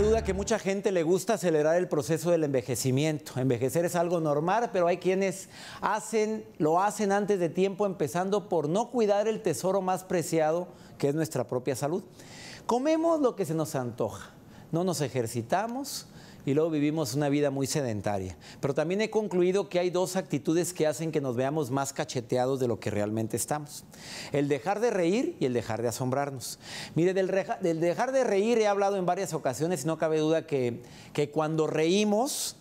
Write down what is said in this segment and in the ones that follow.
duda que mucha gente le gusta acelerar el proceso del envejecimiento. Envejecer es algo normal, pero hay quienes hacen, lo hacen antes de tiempo, empezando por no cuidar el tesoro más preciado, que es nuestra propia salud. Comemos lo que se nos antoja no nos ejercitamos y luego vivimos una vida muy sedentaria. Pero también he concluido que hay dos actitudes que hacen que nos veamos más cacheteados de lo que realmente estamos. El dejar de reír y el dejar de asombrarnos. Mire, del, dejar de reír he hablado en varias ocasiones y no cabe duda que, que cuando reímos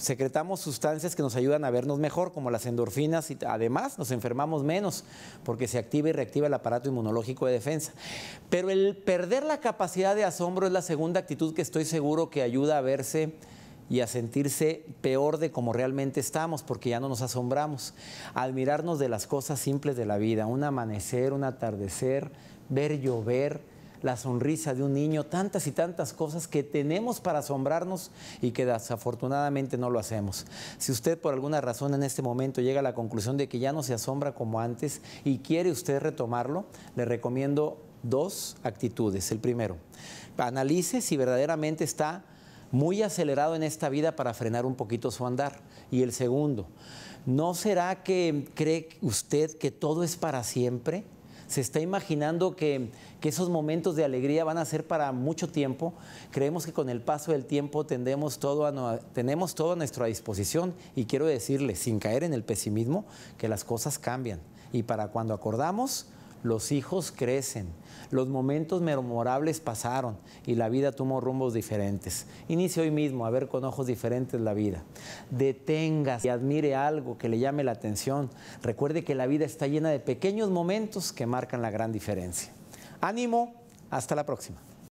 secretamos sustancias que nos ayudan a vernos mejor, como las endorfinas, y además nos enfermamos menos porque se activa y reactiva el aparato inmunológico de defensa. Pero el perder la capacidad de asombro es la segunda actitud que estoy seguro que ayuda a verse y a sentirse peor de como realmente estamos, porque ya no nos asombramos. Admirarnos de las cosas simples de la vida, un amanecer, un atardecer, ver llover, la sonrisa de un niño, tantas y tantas cosas que tenemos para asombrarnos y que desafortunadamente no lo hacemos. Si usted por alguna razón en este momento llega a la conclusión de que ya no se asombra como antes y quiere usted retomarlo, le recomiendo dos actitudes. El primero, analice si verdaderamente está muy acelerado en esta vida para frenar un poquito su andar. Y el segundo, ¿no será que cree usted que todo es para siempre? se está imaginando que, esos momentos de alegría van a ser para mucho tiempo. Creemos que con el paso del tiempo tendemos tenemos todo a nuestra disposición y quiero decirle, sin caer en el pesimismo, que las cosas cambian. Y para cuando acordamos, los hijos crecen, los momentos memorables pasaron y la vida tomó rumbos diferentes. Inicie hoy mismo a ver con ojos diferentes la vida. Deténgase y admire algo que le llame la atención. Recuerde que la vida está llena de pequeños momentos que marcan la gran diferencia. Ánimo, hasta la próxima.